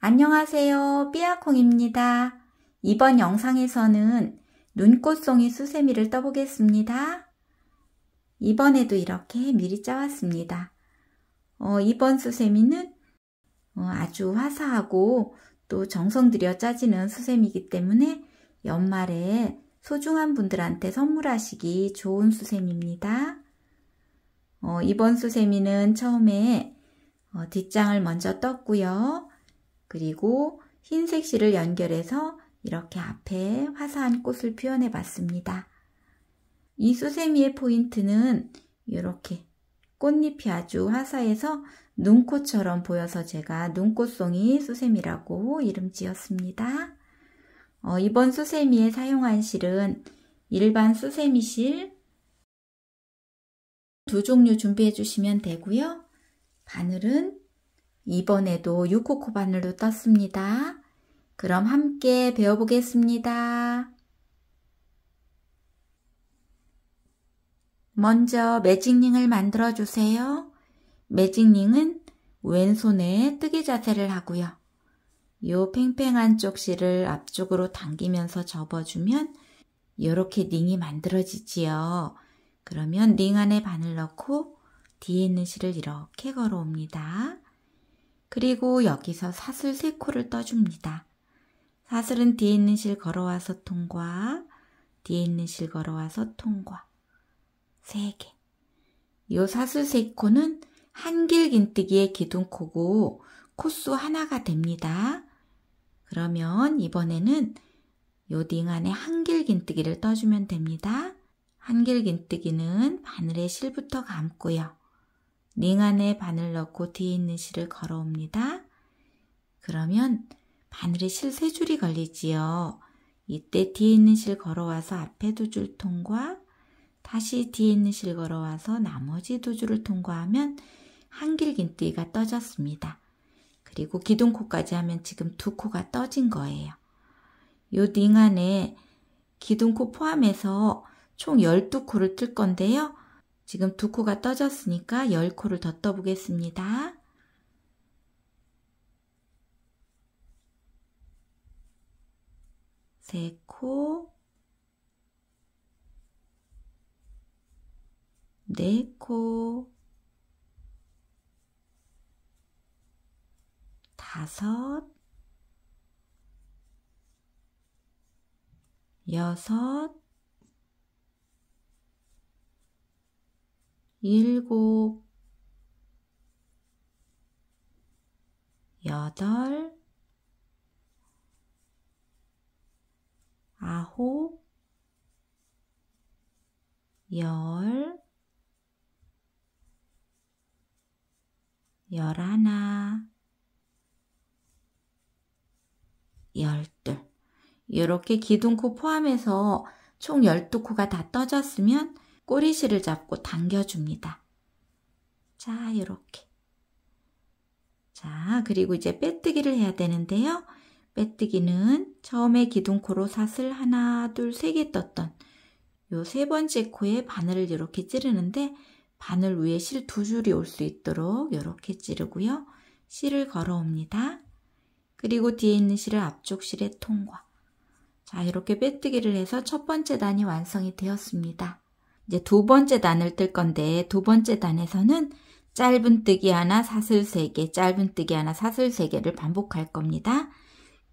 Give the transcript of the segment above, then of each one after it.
안녕하세요. 삐아콩입니다. 이번 영상에서는 눈꽃송이 수세미를 떠보겠습니다. 이번에도 이렇게 미리 짜왔습니다. 어, 이번 수세미는 어, 아주 화사하고 또 정성 들여 짜지는 수세미이기 때문에 연말에 소중한 분들한테 선물하시기 좋은 수세미입니다. 어, 이번 수세미는 처음에 어, 뒷장을 먼저 떴고요. 그리고 흰색 실을 연결해서 이렇게 앞에 화사한 꽃을 표현해 봤습니다. 이 수세미의 포인트는 이렇게 꽃잎이 아주 화사해서 눈꽃처럼 보여서 제가 눈꽃송이 수세미라고 이름 지었습니다. 어, 이번 수세미에 사용한 실은 일반 수세미 실 두 종류 준비해 주시면 되고요. 바늘은 이번에도 6코코 바늘로 떴습니다. 그럼 함께 배워보겠습니다. 먼저 매직링을 만들어주세요. 매직링은 왼손에 뜨개 자세를 하고요. 요 팽팽한 쪽실을 앞쪽으로 당기면서 접어주면 이렇게 링이 만들어지지요. 그러면 링 안에 바늘 넣고 뒤에 있는 실을 이렇게 걸어옵니다. 그리고 여기서 사슬 3코를 떠줍니다. 사슬은 뒤에 있는 실 걸어와서 통과, 뒤에 있는 실 걸어와서 통과. 3개. 이 사슬 3코는 한길 긴뜨기의 기둥코고 코수 하나가 됩니다. 그러면 이번에는 요 딩 안에 한길 긴뜨기를 떠주면 됩니다. 한길 긴뜨기는 바늘에 실부터 감고요. 링 안에 바늘 넣고 뒤에 있는 실을 걸어옵니다. 그러면 바늘에 실3 줄이 걸리지요. 이때 뒤에 있는 실 걸어와서 앞에 두 줄 통과, 다시 뒤에 있는 실 걸어와서 나머지 두 줄을 통과하면 한길긴뜨기가 떠졌습니다. 그리고 기둥코까지 하면 지금 두 코가 떠진 거예요. 요링 안에 기둥코 포함해서 총 12코를 뜰 건데요. 지금 두 코가 떠졌으니까 열 코를 더 떠보겠습니다. 세 코, 네 코, 다섯, 여섯, 일곱, 여덟, 아홉, 열, 열하나, 열둘. 이렇게 기둥코 포함해서 총 12코가 다 떠졌으면 꼬리실을 잡고 당겨줍니다. 자, 이렇게. 자, 그리고 이제 빼뜨기를 해야 되는데요. 빼뜨기는 처음에 기둥코로 사슬 하나, 둘, 세 개 떴던 요 세 번째 코에 바늘을 이렇게 찌르는데 바늘 위에 실 두 줄이 올 수 있도록 이렇게 찌르고요. 실을 걸어옵니다. 그리고 뒤에 있는 실을 앞쪽 실에 통과. 자, 이렇게 빼뜨기를 해서 첫 번째 단이 완성이 되었습니다. 이제 두 번째 단을 뜰 건데 두 번째 단에서는 짧은뜨기 하나 사슬 3개, 짧은뜨기 하나 사슬 3개를 반복할 겁니다.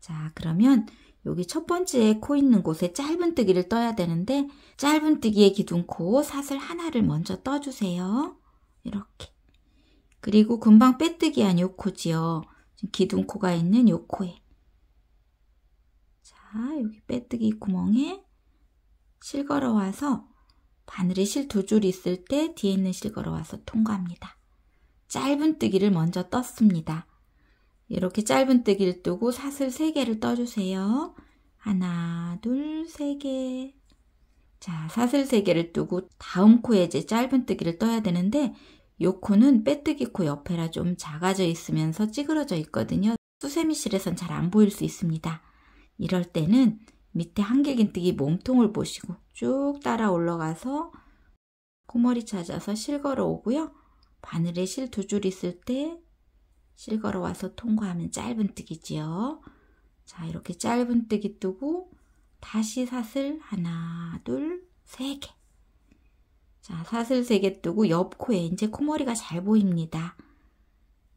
자, 그러면 여기 첫 번째 코 있는 곳에 짧은뜨기를 떠야 되는데 짧은뜨기의 기둥코 사슬 하나를 먼저 떠주세요. 이렇게. 그리고 금방 빼뜨기한 요 코지요. 기둥코가 있는 요 코에. 자, 여기 빼뜨기 구멍에 실걸어 와서 바늘에 실 두줄 있을 때 뒤에 있는 실 걸어와서 통과합니다. 짧은 뜨기를 먼저 떴습니다. 이렇게 짧은 뜨기를 뜨고 사슬 3개를 떠주세요. 하나, 둘, 세 개. 자, 사슬 3개를 뜨고 다음 코에 이제 짧은 뜨기를 떠야 되는데 요 코는 빼뜨기 코 옆에라 좀 작아져 있으면서 찌그러져 있거든요. 수세미실에선 잘 안 보일 수 있습니다. 이럴 때는 밑에 한길긴뜨기 몸통을 보시고 쭉 따라 올라가서 코머리 찾아서 실 걸어 오고요. 바늘에 실 두 줄 있을 때 실 걸어 와서 통과하면 짧은뜨기지요. 자 이렇게 짧은뜨기 뜨고 다시 사슬 하나 둘 세 개. 자 사슬 세 개 뜨고 옆 코에 이제 코머리가 잘 보입니다.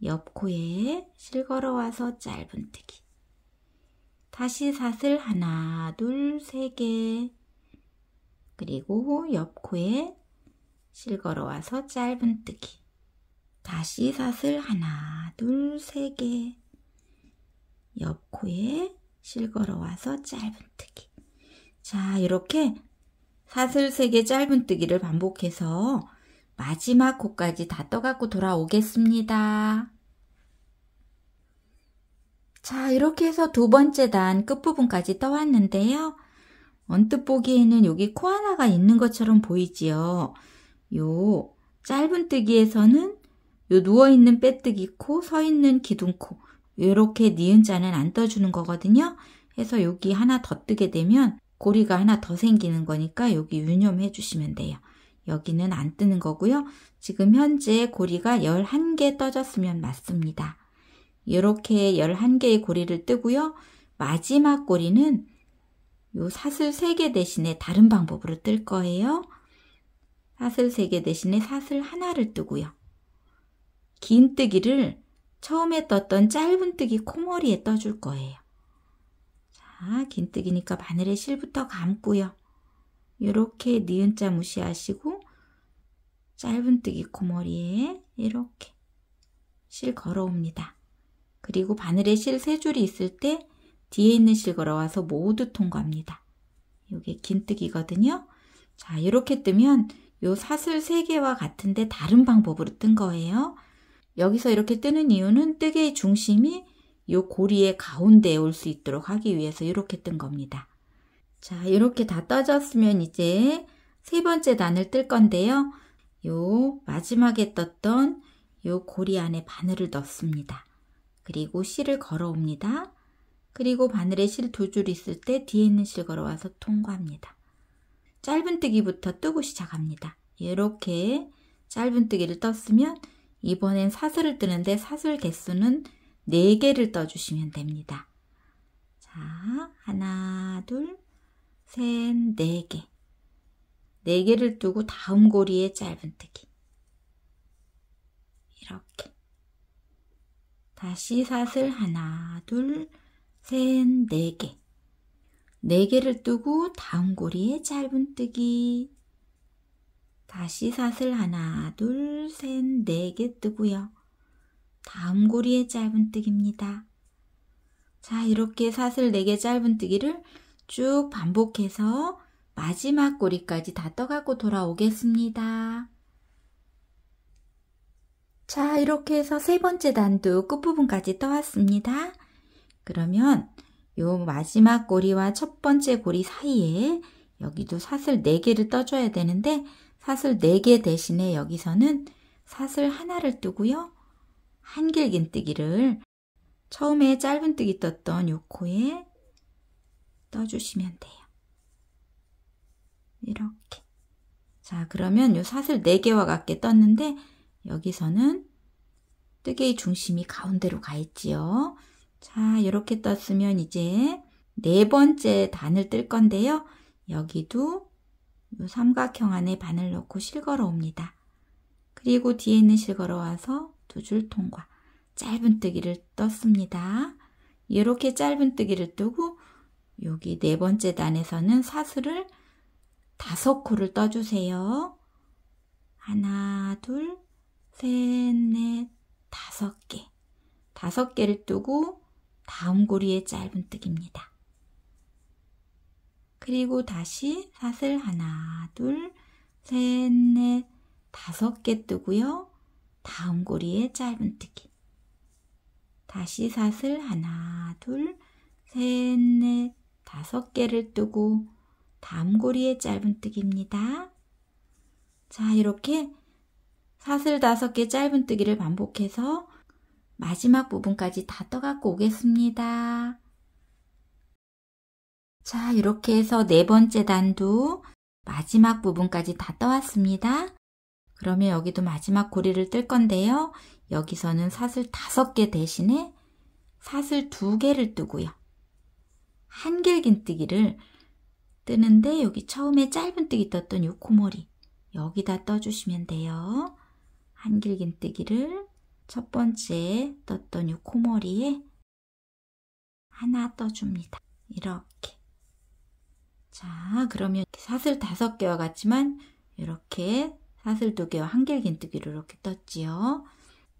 옆 코에 실 걸어 와서 짧은뜨기. 다시 사슬 하나, 둘, 세 개. 그리고 옆 코에 실 걸어와서 짧은뜨기. 다시 사슬 하나, 둘, 세 개. 옆 코에 실 걸어와서 짧은뜨기. 자, 이렇게 사슬 세 개 짧은뜨기를 반복해서 마지막 코까지 다 떠갖고 돌아오겠습니다. 자, 이렇게 해서 두 번째 단 끝부분까지 떠왔는데요. 언뜻 보기에는 여기 코 하나가 있는 것처럼 보이지요. 요 짧은 뜨기에서는 요 누워있는 빼뜨기 코, 서있는 기둥코 이렇게 니은 자는 안 떠주는 거거든요. 해서 여기 하나 더 뜨게 되면 고리가 하나 더 생기는 거니까 여기 유념해 주시면 돼요. 여기는 안 뜨는 거고요. 지금 현재 고리가 11개 떠졌으면 맞습니다. 이렇게 11개의 고리를 뜨고요. 마지막 고리는 요 사슬 3개 대신에 다른 방법으로 뜰 거예요. 사슬 3개 대신에 사슬 하나를 뜨고요. 긴 뜨기를 처음에 떴던 짧은 뜨기 코머리에 떠줄 거예요. 자, 긴 뜨기니까 바늘에 실부터 감고요. 이렇게 니은자 무시하시고 짧은 뜨기 코머리에 이렇게 실 걸어옵니다. 그리고 바늘에 실 3줄이 있을 때 뒤에 있는 실 걸어와서 모두 통과합니다. 이게 긴뜨기거든요. 자, 이렇게 뜨면 요 사슬 3개와 같은데 다른 방법으로 뜬 거예요. 여기서 이렇게 뜨는 이유는 뜨개의 중심이 요 고리의 가운데에 올 수 있도록 하기 위해서 이렇게 뜬 겁니다. 자, 이렇게 다 떠졌으면 이제 세 번째 단을 뜰 건데요. 요 마지막에 떴던 요 고리 안에 바늘을 넣습니다. 그리고 실을 걸어옵니다. 그리고 바늘에 실 두 줄 있을 때 뒤에 있는 실 걸어와서 통과합니다. 짧은뜨기부터 뜨고 시작합니다. 이렇게 짧은뜨기를 떴으면 이번엔 사슬을 뜨는데 사슬 개수는 4개를 떠주시면 됩니다. 자, 하나, 둘, 셋, 네 개. 네 개를 뜨고 다음 고리에 짧은뜨기. 이렇게. 다시 사슬 하나, 둘, 셋, 네 개. 네 개를 뜨고 다음 고리에 짧은뜨기. 다시 사슬 하나, 둘, 셋, 네 개 뜨고요. 다음 고리에 짧은뜨기입니다. 자, 이렇게 사슬 네 개 짧은뜨기를 쭉 반복해서 마지막 고리까지 다떠가고 돌아오겠습니다. 자, 이렇게 해서 세 번째 단도 끝부분까지 떠왔습니다. 그러면 요 마지막 고리와 첫 번째 고리 사이에 여기도 사슬 4개를 떠줘야 되는데 사슬 4개 대신에 여기서는 사슬 하나를 뜨고요. 한길긴뜨기를 처음에 짧은뜨기 떴던 요 코에 떠주시면 돼요. 이렇게. 자, 그러면 요 사슬 4개와 같게 떴는데 여기서는 뜨개의 중심이 가운데로 가 있지요. 자, 이렇게 떴으면 이제 네 번째 단을 뜰 건데요. 여기도 삼각형 안에 바늘 넣고 실걸어 옵니다. 그리고 뒤에 있는 실걸어 와서 두 줄 통과. 짧은 뜨기를 떴습니다. 이렇게 짧은 뜨기를 뜨고 여기 네 번째 단에서는 사슬을 다섯 코를 떠주세요. 하나, 둘, 셋, 넷, 다섯 개. 다섯 개를 뜨고 다음 고리에 짧은뜨기입니다. 그리고 다시 사슬 하나, 둘, 셋, 넷, 다섯 개 뜨고요. 다음 고리에 짧은뜨기. 다시 사슬 하나, 둘, 셋, 넷, 다섯 개를 뜨고 다음 고리에 짧은뜨기입니다. 자, 이렇게 사슬 5개 짧은뜨기를 반복해서 마지막 부분까지 다 떠갖고 오겠습니다. 자, 이렇게 해서 네 번째 단도 마지막 부분까지 다 떠왔습니다. 그러면 여기도 마지막 고리를 뜰 건데요. 여기서는 사슬 5개 대신에 사슬 2개를 뜨고요. 한길긴뜨기를 뜨는데 여기 처음에 짧은뜨기 떴던 요 코머리 여기다 떠주시면 돼요. 한길긴뜨기를 첫 번째 떴던 이 코머리에 하나 떠줍니다. 이렇게. 자, 그러면 사슬 다섯 개와 같지만 이렇게 사슬 두 개와 한길긴뜨기를 이렇게 떴지요.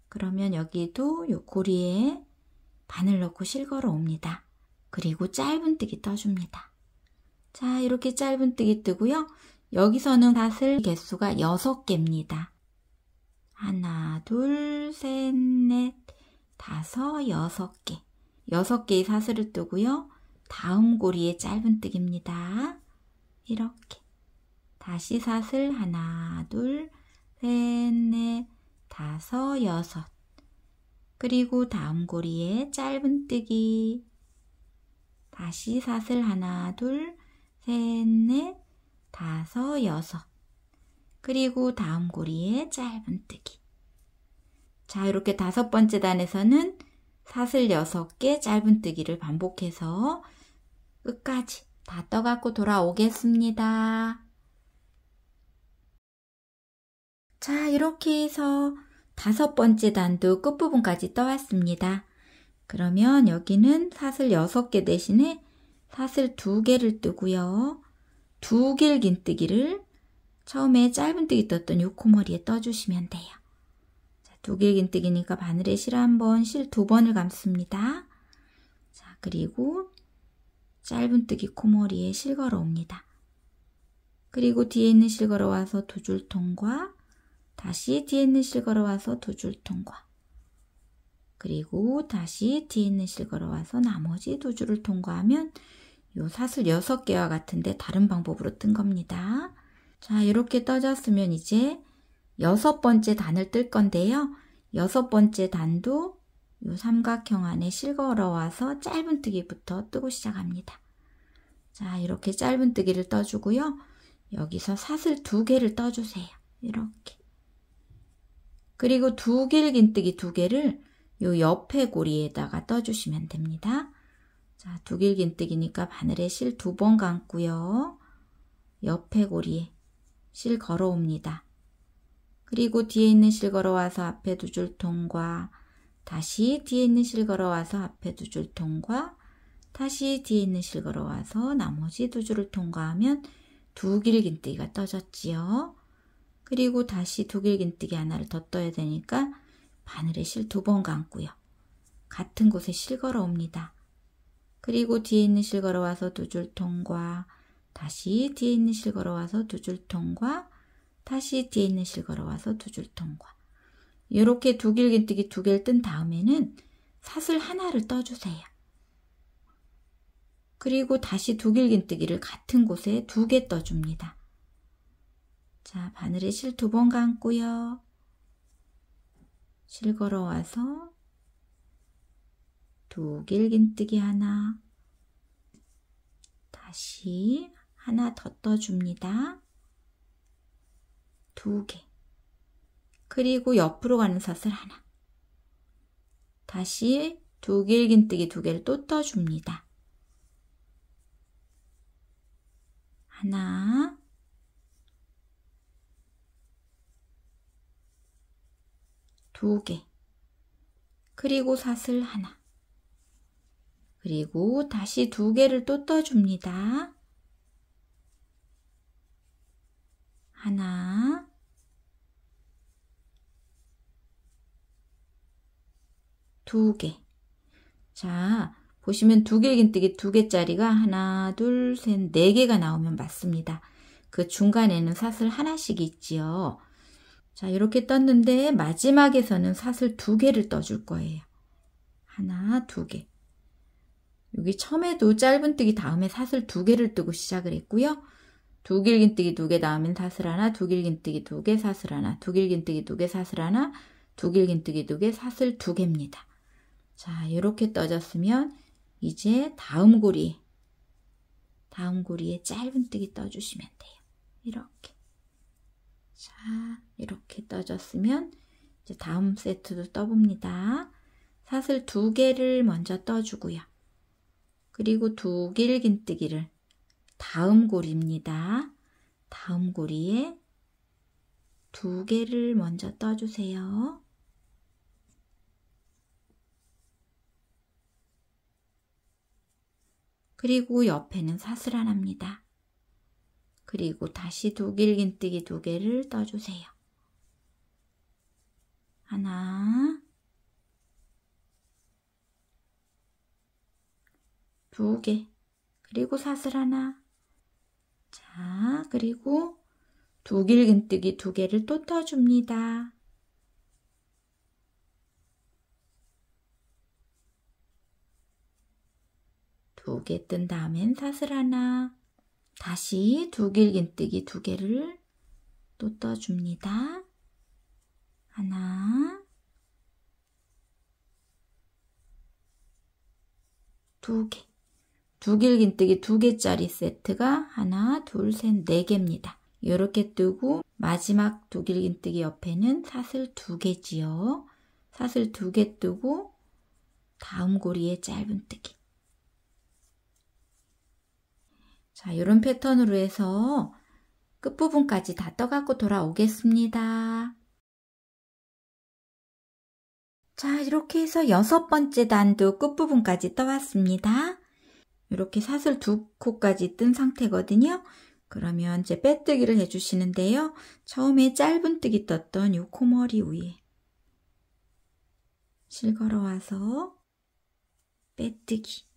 그러면 여기도 이 고리에 바늘 넣고 실걸어 옵니다. 그리고 짧은뜨기 떠줍니다. 자, 이렇게 짧은뜨기 뜨고요. 여기서는 사슬 개수가 6개입니다. 하나, 둘, 셋, 넷, 다섯, 여섯 개. 여섯 개의 사슬을 뜨고요. 다음 고리에 짧은 뜨기입니다. 이렇게. 다시 사슬 하나, 둘, 셋, 넷, 다섯, 여섯. 그리고 다음 고리에 짧은 뜨기. 다시 사슬 하나, 둘, 셋, 넷, 다섯, 여섯. 그리고 다음 고리에 짧은뜨기. 자, 이렇게 다섯 번째 단에서는 사슬 6개 짧은뜨기를 반복해서 끝까지 다 떠갖고 돌아오겠습니다. 자, 이렇게 해서 다섯 번째 단도 끝부분까지 떠왔습니다. 그러면 여기는 사슬 6개 대신에 사슬 2개를 뜨고요. 두 길긴뜨기를 처음에 짧은뜨기 떴던 요코머리에 떠주시면 돼요. 자, 두길긴뜨기니까 바늘에 실한 번, 실 두 번을 감습니다. 자, 그리고 짧은뜨기 코머리에 실 걸어옵니다. 그리고 뒤에 있는 실 걸어와서 두 줄 통과, 다시 뒤에 있는 실 걸어와서 두 줄 통과, 그리고 다시 뒤에 있는 실 걸어와서 나머지 두 줄을 통과하면 요 사슬 6개와 같은데 다른 방법으로 뜬 겁니다. 자, 이렇게 떠졌으면 이제 여섯 번째 단을 뜰 건데요. 여섯 번째 단도 이 삼각형 안에 실걸어와서 짧은뜨기부터 뜨고 시작합니다. 자, 이렇게 짧은뜨기를 떠주고요. 여기서 사슬 두 개를 떠주세요. 이렇게. 그리고 두 개를 긴뜨기 두 개를 요 옆에 고리에다가 떠주시면 됩니다. 자, 두길긴뜨기니까 바늘에 실 두 번 감고요. 옆에 고리에 실 걸어옵니다. 그리고 뒤에 있는 실 걸어와서 앞에 두 줄 통과 다시 뒤에 있는 실 걸어와서 앞에 두 줄 통과 다시 뒤에 있는 실 걸어와서 나머지 두 줄을 통과하면 두 길긴뜨기가 떠졌지요. 그리고 다시 두 길긴뜨기 하나를 더 떠야 되니까 바늘에 실 두 번 감고요. 같은 곳에 실 걸어옵니다. 그리고 뒤에 있는 실 걸어와서 두 줄 통과 다시 뒤에 있는 실 걸어와서 두 줄 통과, 다시 뒤에 있는 실 걸어와서 두 줄 통과. 이렇게 두 길긴뜨기 두 개를 뜬 다음에는 사슬 하나를 떠주세요. 그리고 다시 두 길긴뜨기를 같은 곳에 두 개 떠줍니다. 자, 바늘에 실 두 번 감고요. 실 걸어와서 두 길긴뜨기 하나, 다시 하나 더 떠줍니다. 두 개. 그리고 옆으로 가는 사슬 하나. 다시 두 길긴뜨기 두 개를 또 떠줍니다. 하나, 두 개, 그리고 사슬 하나, 그리고 다시 두 개를 또 떠줍니다. 하나, 두 개. 자, 보시면 두 개긴뜨기 두 개짜리가 하나, 둘, 셋, 네 개가 나오면 맞습니다. 그 중간에는 사슬 하나씩 있지요. 자, 이렇게 떴는데 마지막에서는 사슬 두 개를 떠줄 거예요. 하나, 두 개. 여기 처음에도 짧은뜨기 다음에 사슬 두 개를 뜨고 시작을 했고요. 두 길긴뜨기 두 개 다음엔 사슬 하나, 두 길긴뜨기 두 개, 사슬 하나, 두 길긴뜨기 두 개, 사슬 하나, 두 길긴뜨기 두 개, 사슬 두 개입니다. 자, 이렇게 떠졌으면 이제 다음 고리, 다음 고리에 짧은뜨기 떠주시면 돼요. 이렇게. 자, 이렇게 떠졌으면 이제 다음 세트도 떠봅니다. 사슬 두 개를 먼저 떠주고요. 그리고 두 길긴뜨기를 다음 고리입니다. 다음 고리에 두 개를 먼저 떠주세요. 그리고 옆에는 사슬 하나입니다. 그리고 다시 독일긴뜨기 두 개를 떠주세요. 하나 두개 그리고 사슬 하나 자, 그리고 두길근뜨기 두 개를 또 떠줍니다. 두 개 뜬 다음엔 사슬 하나, 다시 두길긴뜨기 두 개를 또 떠줍니다. 하나, 두 개. 두길긴뜨기 두 개짜리 세트가 하나, 둘, 셋, 네 개입니다. 이렇게 뜨고 마지막 두길긴뜨기 옆에는 사슬 두 개지요. 사슬 두 개 뜨고 다음 고리에 짧은뜨기. 자, 이런 패턴으로 해서 끝부분까지 다 떠갖고 돌아오겠습니다. 자, 이렇게 해서 여섯 번째 단도 끝부분까지 떠왔습니다. 이렇게 사슬 두 코까지 뜬 상태거든요. 그러면 이제 빼뜨기를 해주시는데요. 처음에 짧은 뜨기 떴던 요 코머리 위에 실걸어 와서 빼뜨기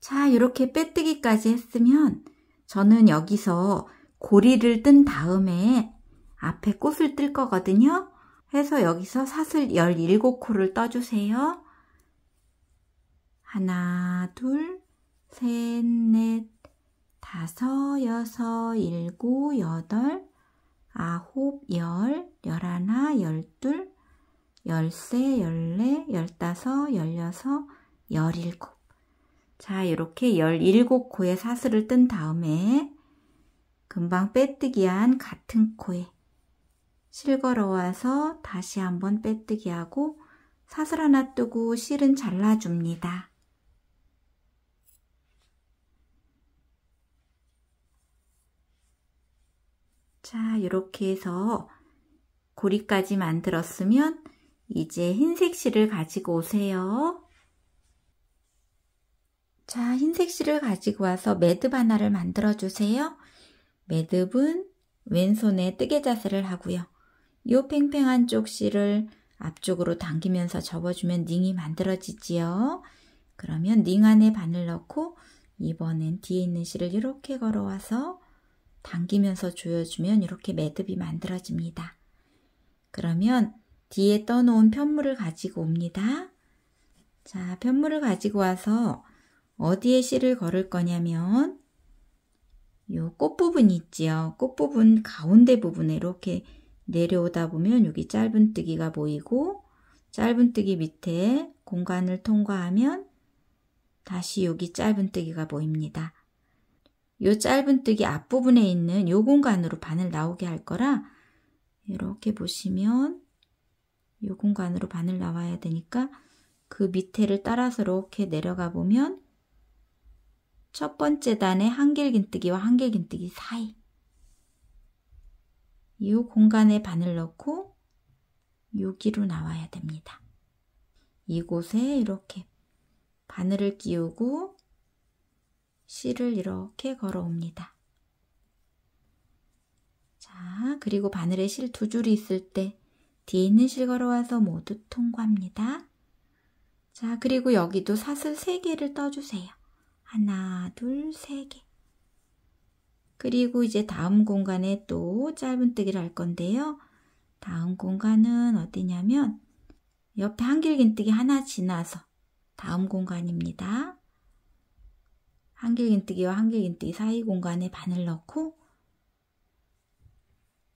자 이렇게 빼뜨기까지 했으면 저는 여기서 고리를 뜬 다음에 앞에 꽃을 뜰 거거든요. 해서 여기서 사슬 17코를 떠주세요. 하나, 둘, 셋, 넷, 다섯, 여섯, 일곱, 여덟, 아홉, 열, 열하나, 열둘, 열세, 열네, 열다섯, 열여섯, 열일곱. 자, 이렇게 17코의 사슬을 뜬 다음에 금방 빼뜨기한 같은 코에 실 걸어와서 다시 한번 빼뜨기하고 사슬 하나 뜨고 실은 잘라줍니다. 자, 이렇게 해서 고리까지 만들었으면 이제 흰색 실을 가지고 오세요. 자, 흰색 실을 가지고 와서 매듭 하나를 만들어 주세요. 매듭은 왼손에 뜨개 자세를 하고요. 이 팽팽한 쪽 실을 앞쪽으로 당기면서 접어주면 닝이 만들어지지요. 그러면 닝 안에 바늘 넣고 이번엔 뒤에 있는 실을 이렇게 걸어와서 당기면서 조여주면 이렇게 매듭이 만들어집니다. 그러면 뒤에 떠놓은 편물을 가지고 옵니다. 자, 편물을 가지고 와서 어디에 실을 걸을 거냐면 요꽃 부분 있지요. 꽃 부분 가운데 부분에 이렇게 내려오다 보면 여기 짧은뜨기가 보이고 짧은뜨기 밑에 공간을 통과하면 다시 여기 짧은뜨기가 보입니다. 이 짧은뜨기 앞부분에 있는 이 공간으로 바늘 나오게 할 거라 이렇게 보시면 이 공간으로 바늘 나와야 되니까 그 밑에를 따라서 이렇게 내려가 보면 첫 번째 단의 한길긴뜨기와 한길긴뜨기 사이 이 공간에 바늘 넣고 여기로 나와야 됩니다. 이곳에 이렇게 바늘을 끼우고 실을 이렇게 걸어옵니다. 자, 그리고 바늘에 실 두 줄이 있을 때 뒤에 있는 실 걸어와서 모두 통과합니다. 자, 그리고 여기도 사슬 3개를 떠주세요. 하나, 둘, 세 개. 그리고 이제 다음 공간에 또 짧은뜨기를 할 건데요. 다음 공간은 어디냐면 옆에 한길긴뜨기 하나 지나서 다음 공간입니다. 한길긴뜨기와 한길긴뜨기 사이 공간에 바늘 넣고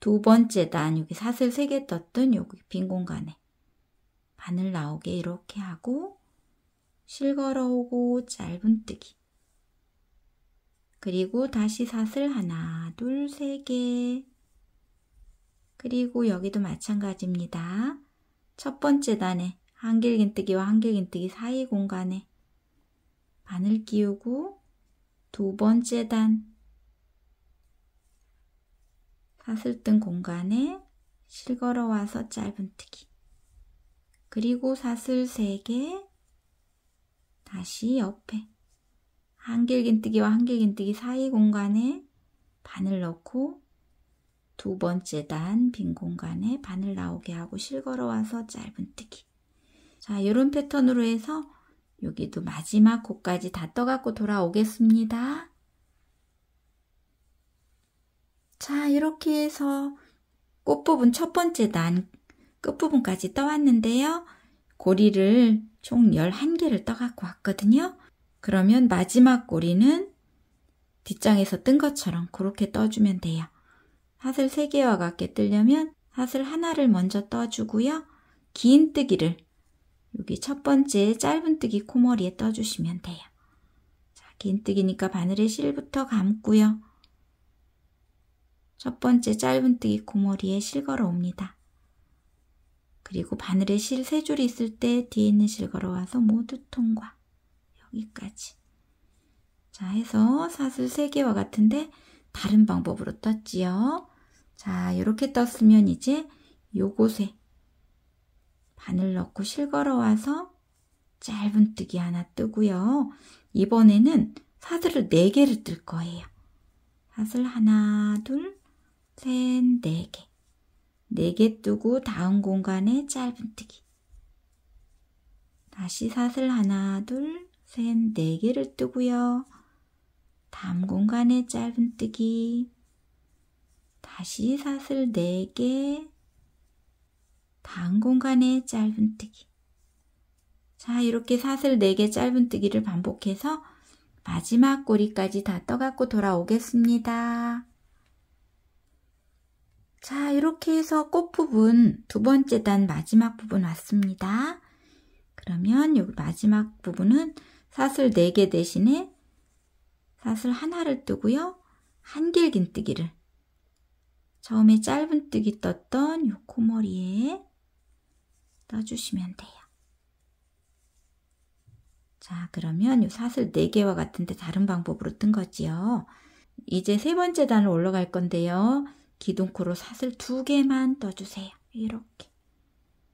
두 번째 단 여기 사슬 3개 떴던 여기 빈 공간에 바늘 나오게 이렇게 하고 실 걸어오고 짧은뜨기 그리고 다시 사슬 하나 둘세 개 그리고 여기도 마찬가지입니다. 첫 번째 단에 한길긴뜨기와 한길긴뜨기 사이 공간에 바늘 끼우고 두 번째 단사슬뜬 공간에 실걸어 와서 짧은뜨기 그리고 사슬 3개 다시 옆에 한길긴뜨기와 한길긴뜨기 사이 공간에 바늘 넣고 두 번째 단 빈 공간에 바늘 나오게 하고 실걸어 와서 짧은뜨기 자 이런 패턴으로 해서 여기도 마지막 코까지 다 떠갖고 돌아오겠습니다. 자, 이렇게 해서 꽃부분 첫 번째 난 끝부분까지 떠왔는데요. 고리를 총 11개를 떠갖고 왔거든요. 그러면 마지막 고리는 뒷장에서 뜬 것처럼 그렇게 떠주면 돼요. 핫을 3개와 같게 뜨려면 핫을 하나를 먼저 떠주고요. 긴 뜨기를 여기 첫 번째 짧은뜨기 코머리에 떠주시면 돼요. 자, 긴뜨기니까 바늘에 실부터 감고요. 첫 번째 짧은뜨기 코머리에 실 걸어옵니다. 그리고 바늘에 실 세 줄이 있을 때 뒤에 있는 실 걸어와서 모두 통과. 여기까지. 자, 해서 사슬 3개와 같은데 다른 방법으로 떴지요. 자, 이렇게 떴으면 이제 요곳에 바늘 넣고 실걸어 와서 짧은뜨기 하나 뜨고요. 이번에는 사슬을 4개를 뜰 거예요. 사슬 하나, 둘, 셋, 네개네개 네 뜨고 다음 공간에 짧은뜨기. 다시 사슬 하나, 둘, 셋, 네개를 뜨고요. 다음 공간에 짧은뜨기. 다시 사슬 4개, 단 공간에 짧은뜨기 자 이렇게 사슬 4개 짧은뜨기를 반복해서 마지막 꼬리까지 다 떠갖고 돌아오겠습니다. 자 이렇게 해서 꽃 부분 두 번째 단 마지막 부분 왔습니다. 그러면 여기 마지막 부분은 사슬 4개 대신에 사슬 하나를 뜨고요. 한길긴뜨기를 처음에 짧은뜨기 떴던 요 코머리에 떠주시면 돼요. 자, 그러면 이 사슬 4개와 같은데 다른 방법으로 뜬 거지요. 이제 세 번째 단을 올라갈 건데요. 기둥코로 사슬 2개만 떠주세요. 이렇게.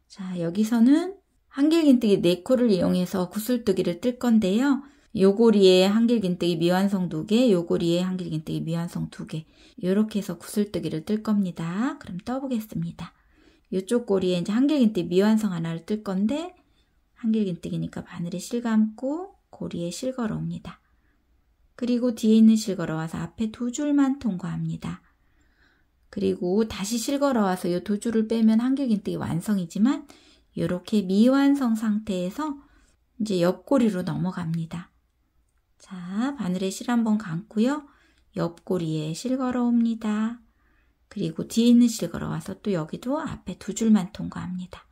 자, 여기서는 한길긴뜨기 4코를 이용해서 구슬뜨기를 뜰 건데요. 요고리에 한길긴뜨기 미완성 2개, 요고리에 한길긴뜨기 미완성 2개 이렇게 해서 구슬뜨기를 뜰 겁니다. 그럼 떠보겠습니다. 이쪽 꼬리에 이제 한길긴뜨 기 미완성 하나를 뜰 건데 한길긴뜨기니까 바늘에 실 감고 고리에 실 걸어옵니다. 그리고 뒤에 있는 실 걸어와서 앞에 두 줄만 통과합니다. 그리고 다시 실 걸어와서 이 두 줄을 빼면 한길긴뜨기 완성이지만 이렇게 미완성 상태에서 이제 옆고리로 넘어갑니다. 자, 바늘에 실 한번 감고요. 옆고리에 실 걸어옵니다. 그리고 뒤에 있는 실 걸어와서 또 여기도 앞에 두 줄만 통과합니다.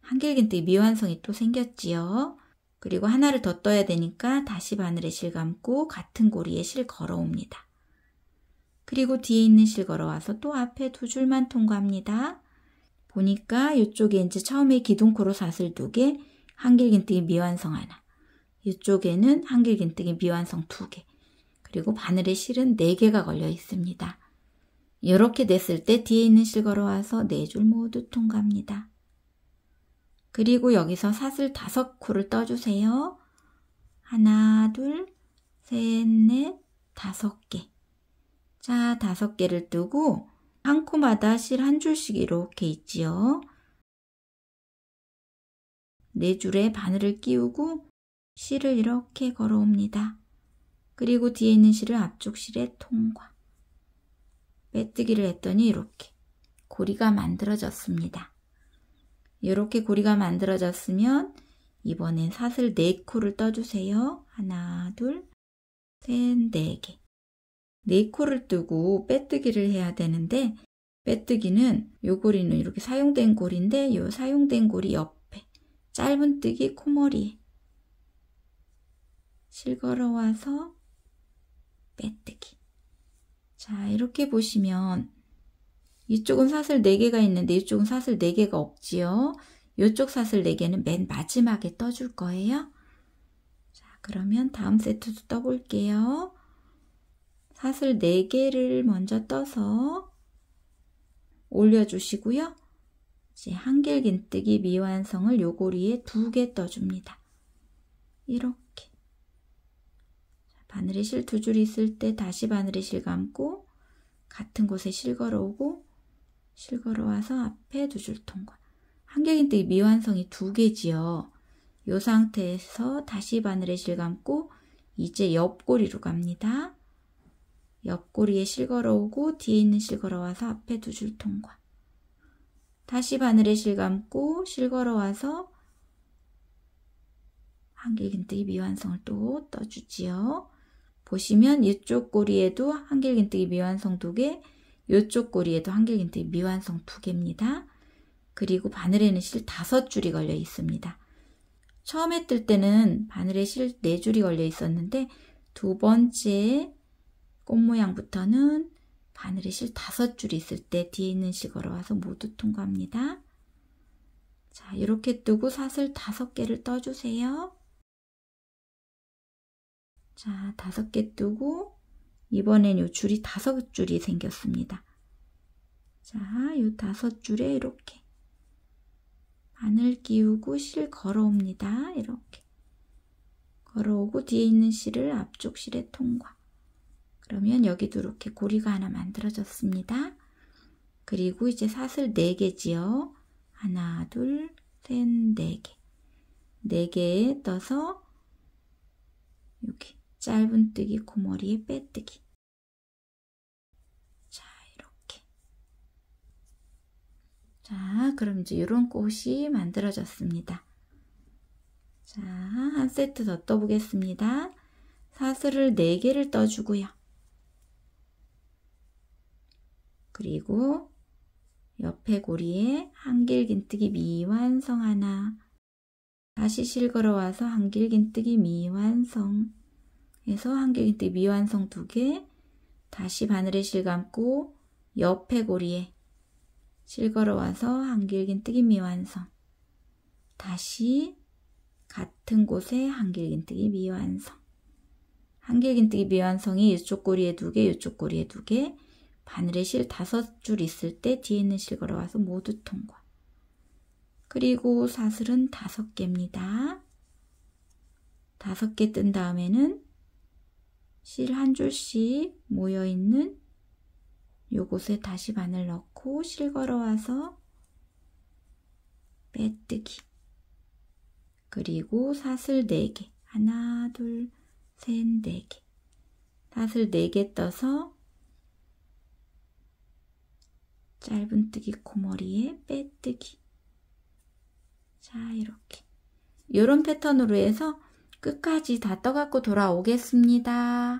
한길긴뜨기 미완성이 또 생겼지요. 그리고 하나를 더 떠야 되니까 다시 바늘에 실 감고 같은 고리에 실 걸어옵니다. 그리고 뒤에 있는 실 걸어와서 또 앞에 두 줄만 통과합니다. 보니까 이쪽에 이제 처음에 기둥코로 사슬 두 개, 한길긴뜨기 미완성 하나. 이쪽에는 한길긴뜨기 미완성 두 개. 그리고 바늘에 실은 네 개가 걸려 있습니다. 이렇게 냈을 때 뒤에 있는 실 걸어와서 네 줄 모두 통과합니다. 그리고 여기서 사슬 다섯 코를 떠주세요. 하나, 둘, 셋, 넷, 다섯 개. 자, 다섯 개를 뜨고 한 코마다 실 한 줄씩 이렇게 있지요. 네 줄에 바늘을 끼우고 실을 이렇게 걸어옵니다. 그리고 뒤에 있는 실을 앞쪽 실에 통과. 빼뜨기를 했더니 이렇게 고리가 만들어졌습니다. 이렇게 고리가 만들어졌으면 이번엔 사슬 4코를 떠주세요. 하나, 둘, 셋, 네 개. 4코를 뜨고 빼뜨기를 해야 되는데 빼뜨기는 요 고리는 이렇게 사용된 고리인데 요 사용된 고리 옆에 짧은 뜨기 코머리에 실걸어와서 빼뜨기 자, 이렇게 보시면 이쪽은 사슬 4개가 있는데 이쪽은 사슬 4개가 없지요. 이쪽 사슬 4개는 맨 마지막에 떠줄 거예요. 자, 그러면 다음 세트도 떠볼게요. 사슬 4개를 먼저 떠서 올려주시고요. 이제 한길긴뜨기 미완성을 요고리에 2개 떠줍니다. 이렇게 바늘에 실 두 줄 있을 때 다시 바늘에 실 감고 같은 곳에 실 걸어오고 실 걸어와서 앞에 두 줄 통과 한길긴뜨기 미완성이 두 개지요. 이 상태에서 다시 바늘에 실 감고 이제 옆꼬리로 갑니다. 옆꼬리에 실 걸어오고 뒤에 있는 실 걸어와서 앞에 두 줄 통과 다시 바늘에 실 감고 실 걸어와서 한길긴뜨기 미완성을 또 떠주지요. 보시면 이쪽 꼬리에도 한길긴뜨기 미완성 두 개, 이쪽 꼬리에도 한길긴뜨기 미완성 두 개입니다. 그리고 바늘에는 실 다섯 줄이 걸려 있습니다. 처음에 뜰 때는 바늘에 실 네 줄이 걸려 있었는데 두 번째 꽃 모양부터는 바늘에 실 다섯 줄이 있을 때 뒤에 있는 실 걸어와서 모두 통과합니다. 자, 이렇게 뜨고 사슬 다섯 개를 떠주세요. 자, 다섯 개 뜨고 이번엔 요 줄이 다섯 줄이 생겼습니다. 자, 요 다섯 줄에 이렇게 바늘 끼우고 실 걸어옵니다. 이렇게 걸어오고 뒤에 있는 실을 앞쪽 실에 통과. 그러면 여기도 이렇게 고리가 하나 만들어졌습니다. 그리고 이제 사슬 4개지요. 하나, 둘, 셋, 4개. 4개에 떠서 여기 짧은뜨기 고머리에 빼뜨기 자 이렇게 자 그럼 이제 이런 꽃이 만들어졌습니다 자한 세트 더 떠보겠습니다 사슬을 4개를 떠주고요 그리고 옆에 고리에 한길긴뜨기 미완성 하나 다시 실걸어와서 한길긴뜨기 미완성 해서 한길긴뜨 미완성 두 개, 다시 바늘에 실 감고 옆에 고리에 실 걸어와서 한길긴뜨기 미완성. 다시 같은 곳에 한길긴뜨기 미완성. 한길긴뜨기 미완성이 이쪽 고리에 두 개, 이쪽 고리에 두 개, 바늘에 실 다섯 줄 있을 때 뒤에 있는 실 걸어와서 모두 통과. 그리고 사슬은 다섯 개입니다. 다섯 개 뜬 다음에는 실한 줄씩 모여있는 요곳에 다시 바늘 넣고 실 걸어와서 빼뜨기 그리고 사슬 4개 하나 둘셋 4개 사슬 4개 떠서 짧은뜨기 코머리에 빼뜨기 자 이렇게 이런 패턴으로 해서 끝까지 다 떠갖고 돌아오겠습니다.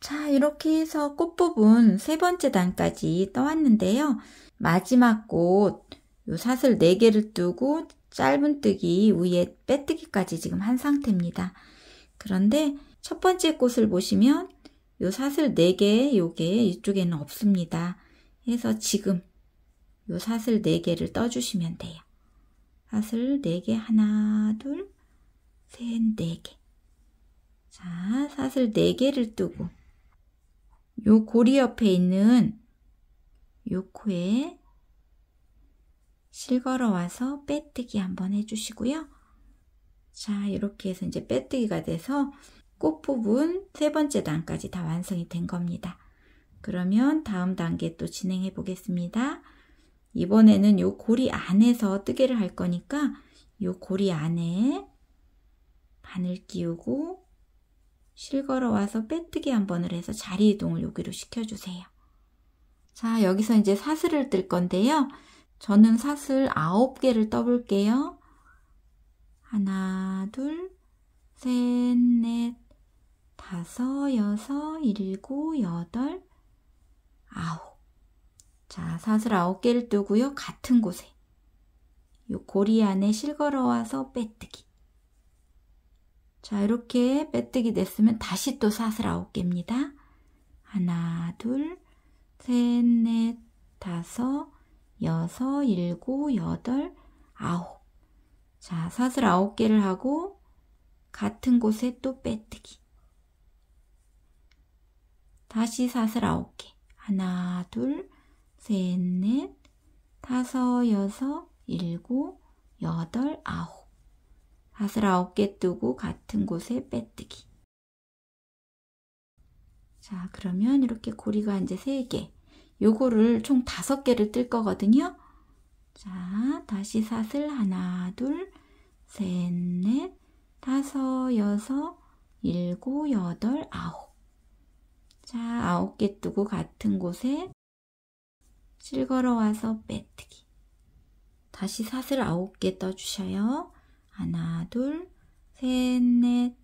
자, 이렇게 해서 꽃 부분 세 번째 단까지 떠왔는데요. 마지막 꽃, 요 사슬 4개를 뜨고 짧은뜨기 위에 빼뜨기까지 지금 한 상태입니다. 그런데 첫 번째 꽃을 보시면 요 사슬 4개 요게 이쪽에는 없습니다. 해서 지금 요 사슬 4개를 떠주시면 돼요. 사슬 4개 하나 둘셋 4개 자 사슬 4개를 뜨고 요 고리 옆에 있는 요 코에 실걸어 와서 빼뜨기 한번 해주시고요. 자 이렇게 해서 이제 빼뜨기가 돼서 꽃 부분 세 번째 단까지 다 완성이 된 겁니다. 그러면 다음 단계 또 진행해 보겠습니다. 이번에는 요 고리 안에서 뜨개를 할 거니까 요 고리 안에 바늘 끼우고 실걸어 와서 빼뜨기 한 번을 해서 자리 이동을 여기로 시켜주세요. 자, 여기서 이제 사슬을 뜰 건데요. 저는 사슬 9개를 떠볼게요. 하나, 둘, 셋, 넷, 다섯, 여섯, 일곱, 여덟, 아홉. 자, 사슬 9개를 뜨고요. 같은 곳에 이 고리 안에 실걸어와서 빼뜨기. 자, 이렇게 빼뜨기 됐으면 다시 또 사슬 9개입니다. 하나, 둘, 셋, 넷, 다섯, 여섯, 일곱, 여덟, 아홉. 자, 사슬 아홉 개를 하고 같은 곳에 또 빼뜨기. 다시 사슬 아홉 개. 하나, 둘, 셋, 넷, 다섯, 여섯, 일곱, 여덟, 아홉. 밭을 아홉 개 뜨고 같은 곳에 빼뜨기. 자, 그러면 이렇게 고리가 이제 세 개. 요거를 총 다섯 개를 뜰 거거든요. 자, 다시 사슬 하나, 둘, 셋, 넷, 다섯, 여섯, 일곱, 여덟, 아홉. 자, 아홉 개 뜨고 같은 곳에 실걸어 와서 빼뜨기. 다시 사슬 9개 떠주셔요. 하나, 둘, 셋, 넷,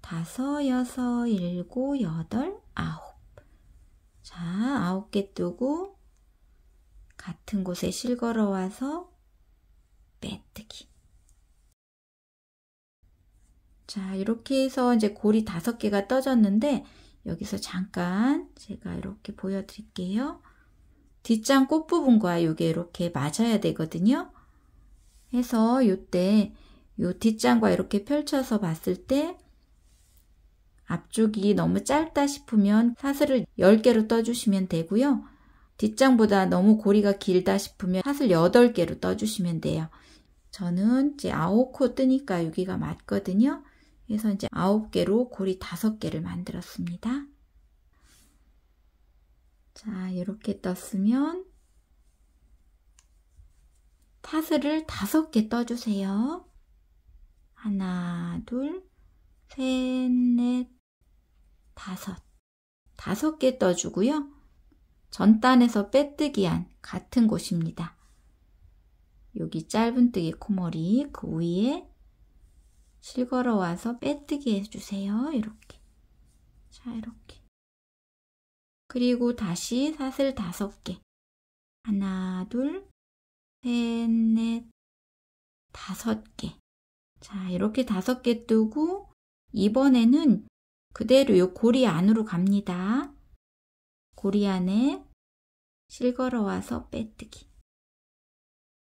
다섯, 여섯, 일곱, 여덟, 아홉. 자, 9개 뜨고 같은 곳에 실걸어 와서 빼뜨기. 자, 이렇게 해서 이제 고리 5 개가 떠졌는데 여기서 잠깐 제가 이렇게 보여드릴게요. 뒷장 꽃부분과 이게 이렇게 맞아야 되거든요. 해서 요때 요 뒷장과 이렇게 펼쳐서 봤을 때 앞쪽이 너무 짧다 싶으면 사슬을 10개로 떠주시면 되고요. 뒷장보다 너무 고리가 길다 싶으면 사슬 8개로 떠주시면 돼요. 저는 이제 9코 뜨니까 여기가 맞거든요. 그래서 이제 9개로 고리 5개를 만들었습니다. 자, 이렇게 떴으면 타스를 다섯 개 떠주세요. 하나, 둘, 셋, 넷, 다섯. 다섯 개 떠주고요. 전단에서 빼뜨기한 같은 곳입니다. 여기 짧은뜨기 코머리 그 위에 실걸어 와서 빼뜨기 해주세요. 이렇게. 자, 이렇게. 그리고 다시 사슬 다섯 개. 하나, 둘, 셋, 넷, 다섯 개. 자, 이렇게 다섯 개 뜨고, 이번에는 그대로 요 고리 안으로 갑니다. 고리 안에 실걸어 와서 빼뜨기.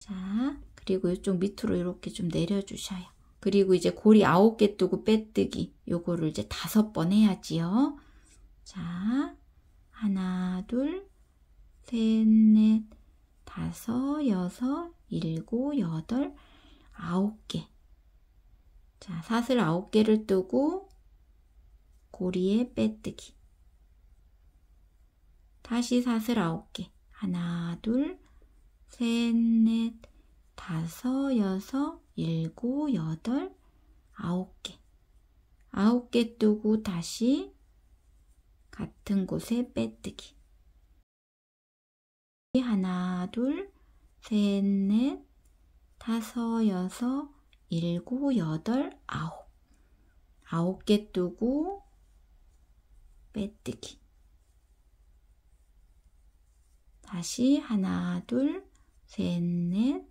자, 그리고 이쪽 밑으로 이렇게 좀 내려주셔요. 그리고 이제 고리 아홉 개 뜨고 빼뜨기. 요거를 이제 다섯 번 해야지요. 자, 하나, 둘, 셋, 넷, 다섯, 여섯, 일곱, 여덟, 아홉 개. 자, 사슬 아홉 개를 뜨고 고리에 빼뜨기. 다시 사슬 아홉 개. 하나, 둘, 셋, 넷, 다섯, 여섯, 일곱, 여덟, 아홉 개. 아홉 개 뜨고 다시 같은 곳에 빼뜨기 하나 둘셋넷 다섯 여섯 일곱 여덟 아홉 아홉 개 뜨고 빼뜨기 다시 하나 둘셋넷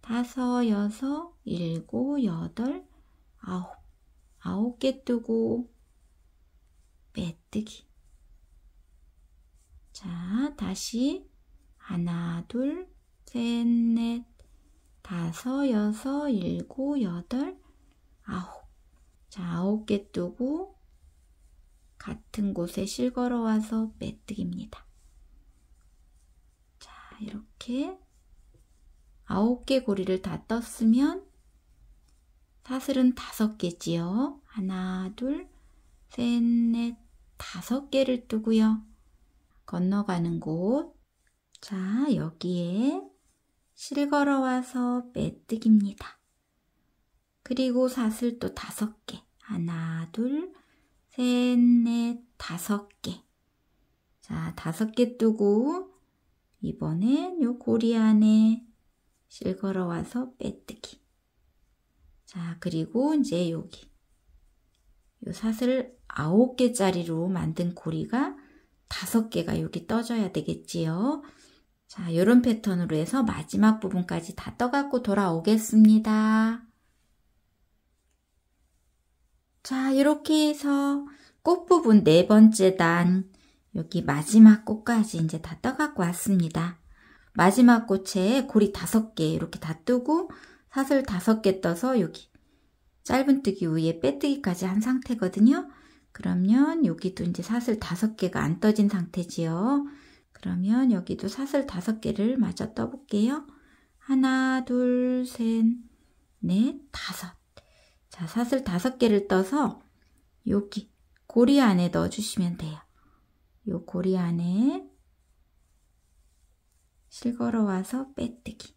다섯 여섯 일곱 여덟 아홉 아홉 개 뜨고 빼뜨기. 자, 다시 하나, 둘, 셋, 넷, 다섯, 여섯, 일곱, 여덟, 아홉. 자, 아홉 개 뜨고 같은 곳에 실걸어 와서 빼뜨기입니다. 자, 이렇게 아홉 개 고리를 다 떴으면 사슬은 다섯 개지요. 하나, 둘, 셋, 넷, 다섯 개를 뜨고요. 건너가는 곳. 자, 여기에 실 걸어와서 빼뜨깁니다. 그리고 사슬 또 다섯 개. 하나, 둘, 셋, 넷, 다섯 개. 자, 다섯 개 뜨고, 이번엔 요 고리 안에 실 걸어와서 빼뜨기. 자, 그리고 이제 여기. 요 사슬 아홉 개짜리로 만든 고리가 다섯 개가 여기 떠져야 되겠지요. 자, 이런 패턴으로 해서 마지막 부분까지 다 떠갖고 돌아오겠습니다. 자, 이렇게 해서 꽃 부분 네 번째 단 여기 마지막 꽃까지 이제 다 떠갖고 왔습니다. 마지막 꽃에 고리 다섯 개 이렇게 다 뜨고 사슬 다섯 개 떠서 여기 짧은뜨기 위에 빼뜨기까지 한 상태거든요. 그러면 여기도 이제 사슬 다섯 개가 안 떠진 상태지요. 그러면 여기도 사슬 다섯 개를 마저 떠볼게요. 하나, 둘, 셋, 넷, 다섯. 자, 사슬 다섯 개를 떠서 여기 고리 안에 넣어주시면 돼요. 요 고리 안에 실걸어 와서 빼뜨기.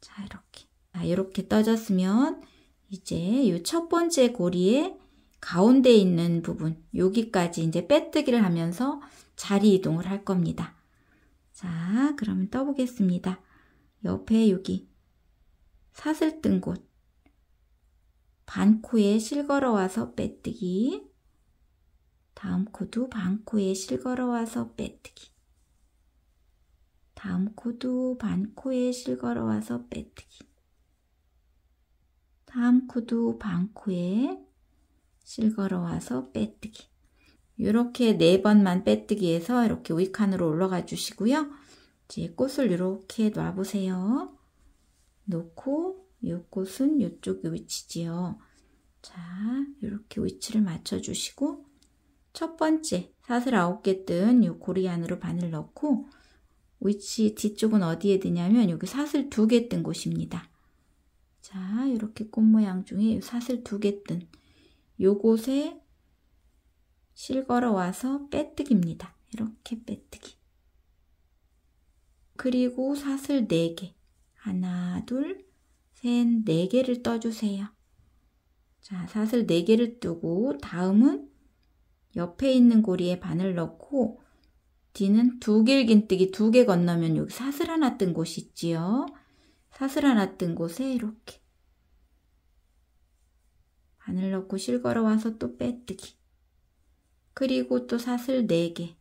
자, 이렇게. 자, 이렇게 떠졌으면 이제 요 첫 번째 고리에 가운데 있는 부분 여기까지 이제 빼뜨기를 하면서 자리 이동을 할 겁니다. 자 그러면 떠보겠습니다. 옆에 여기 사슬 뜬곳 반코에 실걸어 와서 빼뜨기 다음 코도 반코에 실걸어 와서 빼뜨기 다음 코도 반코에 실걸어 와서 빼뜨기 다음 코도 반코에 실걸어 와서 빼뜨기 이렇게 네 번만 빼뜨기 해서 이렇게 위칸으로 올라가 주시고요. 이제 꽃을 이렇게 놔보세요. 놓고 이 꽃은 이쪽 위치지요. 자, 이렇게 위치를 맞춰주시고 첫 번째 사슬 9개 뜬 이 고리 안으로 바늘 넣고 위치 뒤쪽은 어디에 드냐면 여기 사슬 2개 뜬 곳입니다. 자, 이렇게 꽃 모양 중에 사슬 2개 뜬 요곳에 실걸어 와서 빼뜨기입니다. 이렇게 빼뜨기. 그리고 사슬 4개. 하나, 둘, 셋, 4개를 떠주세요. 자, 사슬 4개를 뜨고 다음은 옆에 있는 고리에 바늘 넣고 뒤는 두 길긴뜨기 두 개 건너면 여기 사슬 하나 뜬 곳이 있지요. 사슬 하나 뜬 곳에 이렇게 바늘 넣고 실 걸어와서 또 빼뜨기. 그리고 또 사슬 4개.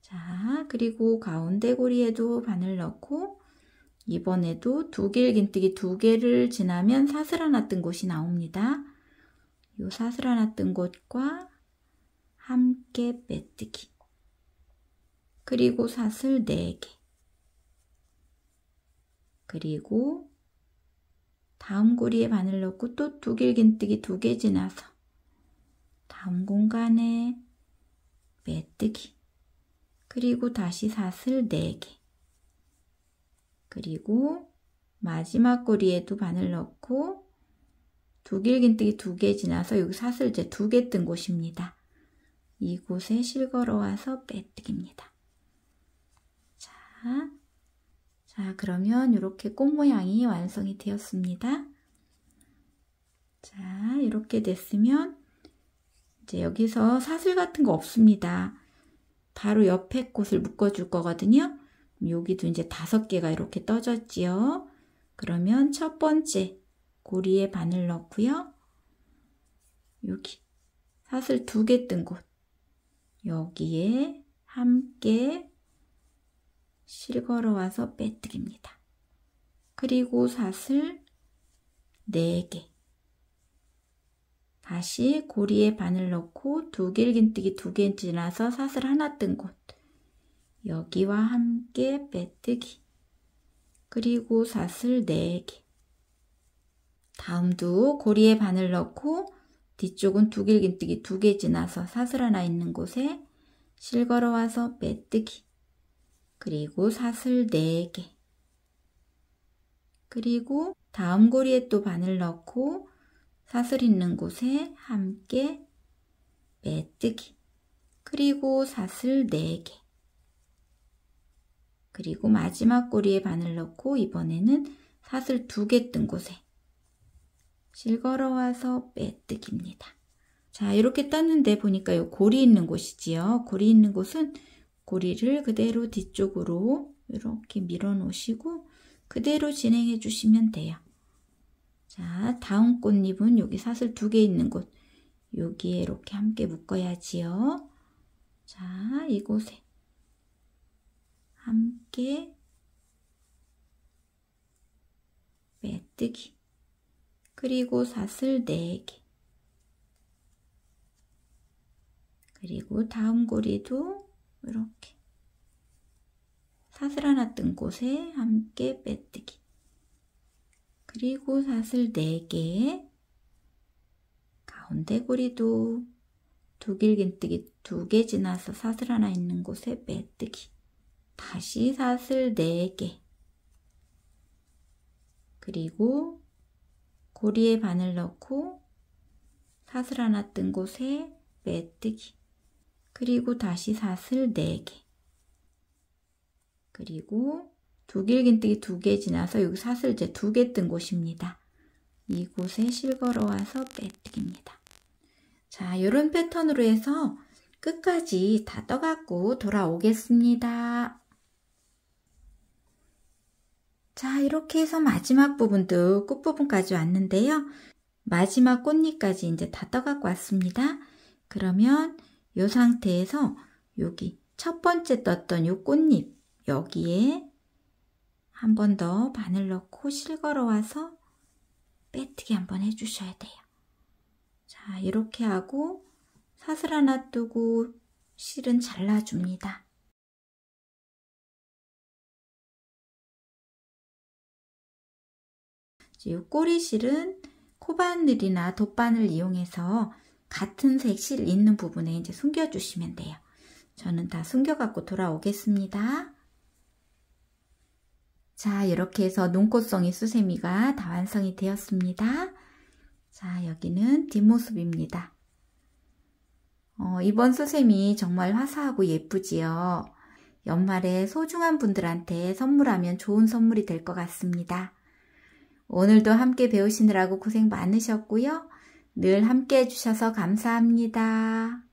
자, 그리고 가운데 고리에도 바늘 넣고 이번에도 두길 긴뜨기 두 개를 지나면 사슬 하나 뜬 곳이 나옵니다. 요 사슬 하나 뜬 곳과 함께 빼뜨기. 그리고 사슬 4개. 그리고 다음 고리에 바늘 넣고 또두 길긴뜨기 두 개 지나서 다음 공간에 매뜨기 그리고 다시 사슬 4개 그리고 마지막 고리에도 바늘 넣고 두 길긴뜨기 두 개 지나서 여기 사슬제 두 개 뜬 곳입니다. 이곳에 실걸어와서 빼뜨깁니다. 자, 자, 그러면 이렇게 꽃 모양이 완성이 되었습니다. 자, 이렇게 됐으면 이제 여기서 사슬 같은 거 없습니다. 바로 옆에 꽃을 묶어줄 거거든요. 여기도 이제 다섯 개가 이렇게 떠졌지요. 그러면 첫 번째 고리에 바늘 넣고요. 여기 사슬 두 개 뜬 곳 여기에 함께 실걸어 와서 빼뜨깁니다. 그리고 사슬 4개. 다시 고리에 바늘 넣고 두길긴뜨기 두 개 지나서 사슬 하나 뜬 곳. 여기와 함께 빼뜨기. 그리고 사슬 4개. 다음도 고리에 바늘 넣고 뒤쪽은 두길긴뜨기 두 개 지나서 사슬 하나 있는 곳에 실걸어 와서 빼뜨기 그리고 사슬 4개 그리고 다음 고리에 또 바늘 넣고 사슬 있는 곳에 함께 매뜨기 그리고 사슬 4개 그리고 마지막 고리에 바늘 넣고 이번에는 사슬 2개 뜬 곳에 실걸어 와서 매뜨기입니다자 이렇게 땄는데 보니까 요 고리 있는 곳이지요. 고리 있는 곳은 고리를 그대로 뒤쪽으로 이렇게 밀어 놓으시고 그대로 진행해 주시면 돼요. 자, 다음 꽃잎은 여기 사슬 두 개 있는 곳 여기에 이렇게 함께 묶어야지요. 자, 이곳에 함께 빼뜨기 그리고 사슬 4개 그리고 다음 고리도 이렇게 사슬 하나 뜬 곳에 함께 빼뜨기 그리고 사슬 4개 가운데 고리도 두 길긴뜨기 두 개 지나서 사슬 하나 있는 곳에 빼뜨기 다시 사슬 4개 그리고 고리에 바늘 넣고 사슬 하나 뜬 곳에 빼뜨기 그리고 다시 사슬 4개. 그리고 두길긴뜨기 2개 지나서 여기 사슬 이제 두 개 뜬 곳입니다. 이곳에 실걸어와서 빼뜨깁니다. 자, 이런 패턴으로 해서 끝까지 다 떠갖고 돌아오겠습니다. 자, 이렇게 해서 마지막 부분도 끝부분까지 왔는데요. 마지막 꽃잎까지 이제 다 떠갖고 왔습니다. 그러면 이 상태에서 여기 첫 번째 떴던 이 꽃잎 여기에 한 번 더 바늘 넣고 실걸어 와서 빼뜨기 한 번 해주셔야 돼요. 자 이렇게 하고 사슬 하나 뜨고 실은 잘라줍니다. 이 꼬리실은 코바늘이나 돗바늘 이용해서 같은 색 실 있는 부분에 이제 숨겨주시면 돼요. 저는 다 숨겨갖고 돌아오겠습니다. 자, 이렇게 해서 눈꽃송이 수세미가 다 완성이 되었습니다. 자, 여기는 뒷모습입니다. 어, 이번 수세미 정말 화사하고 예쁘지요. 연말에 소중한 분들한테 선물하면 좋은 선물이 될 것 같습니다. 오늘도 함께 배우시느라고 고생 많으셨고요. 늘 함께 해주셔서 감사합니다.